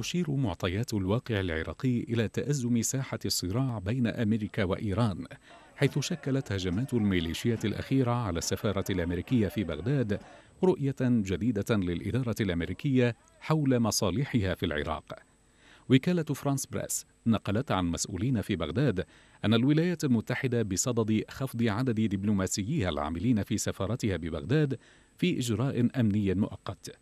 تشير معطيات الواقع العراقي إلى تأزم ساحة الصراع بين أمريكا وإيران حيث شكلت هجمات الميليشيات الأخيرة على السفارة الأمريكية في بغداد رؤية جديدة للإدارة الأمريكية حول مصالحها في العراق وكالة فرانس بريس نقلت عن مسؤولين في بغداد أن الولايات المتحدة بصدد خفض عدد دبلوماسييها العاملين في سفارتها ببغداد في إجراء أمني مؤقت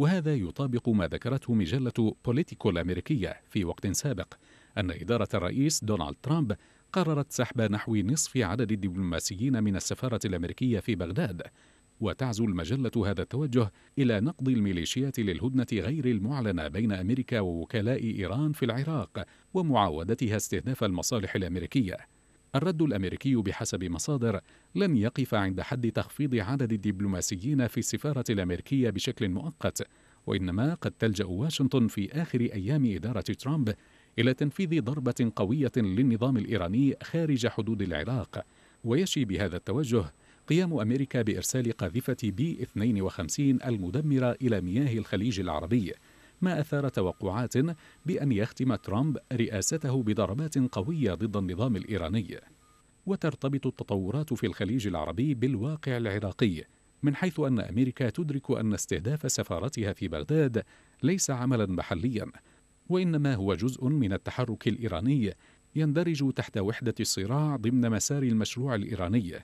وهذا يطابق ما ذكرته مجلة بوليتيكو الأمريكية في وقت سابق أن إدارة الرئيس دونالد ترامب قررت سحب نحو نصف عدد الدبلوماسيين من السفارة الأمريكية في بغداد وتعزو المجلة هذا التوجه إلى نقض الميليشيات للهدنة غير المعلنة بين أمريكا ووكلاء إيران في العراق ومعاودتها استهداف المصالح الأمريكية الرد الامريكي بحسب مصادر لن يقف عند حد تخفيض عدد الدبلوماسيين في السفاره الامريكيه بشكل مؤقت وانما قد تلجا واشنطن في اخر ايام اداره ترامب الى تنفيذ ضربه قويه للنظام الايراني خارج حدود العراق ويشي بهذا التوجه قيام امريكا بارسال قاذفه بي 52 المدمره الى مياه الخليج العربي ما أثار توقعات بأن يختم ترامب رئاسته بضربات قوية ضد النظام الإيراني وترتبط التطورات في الخليج العربي بالواقع العراقي من حيث أن أمريكا تدرك أن استهداف سفارتها في بغداد ليس عملا محليا وإنما هو جزء من التحرك الإيراني يندرج تحت وحدة الصراع ضمن مسار المشروع الإيراني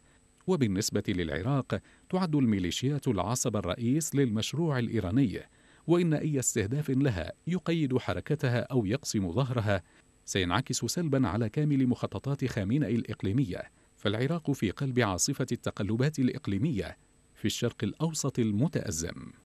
وبالنسبة للعراق تعد الميليشيات العصب الرئيس للمشروع الإيراني وإن أي استهداف لها يقيد حركتها أو يقسم ظهرها سينعكس سلبا على كامل مخططات خامنئي الإقليمية فالعراق في قلب عاصفة التقلبات الإقليمية في الشرق الأوسط المتأزم